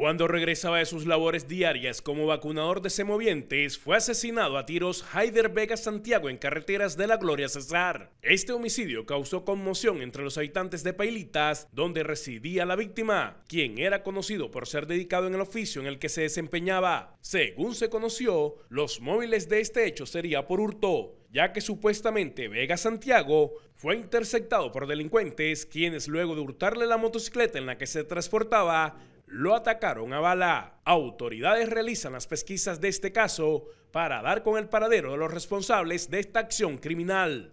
Cuando regresaba de sus labores diarias como vacunador de semovientes, fue asesinado a tiros Haider Vega Santiago en carreteras de la Gloria Cesar. Este homicidio causó conmoción entre los habitantes de Pailitas, donde residía la víctima, quien era conocido por ser dedicado en el oficio en el que se desempeñaba. Según se conoció, los móviles de este hecho sería por hurto, ya que supuestamente Vega Santiago fue interceptado por delincuentes, quienes luego de hurtarle la motocicleta en la que se transportaba, lo atacaron a bala. Autoridades realizan las pesquisas de este caso para dar con el paradero de los responsables de esta acción criminal.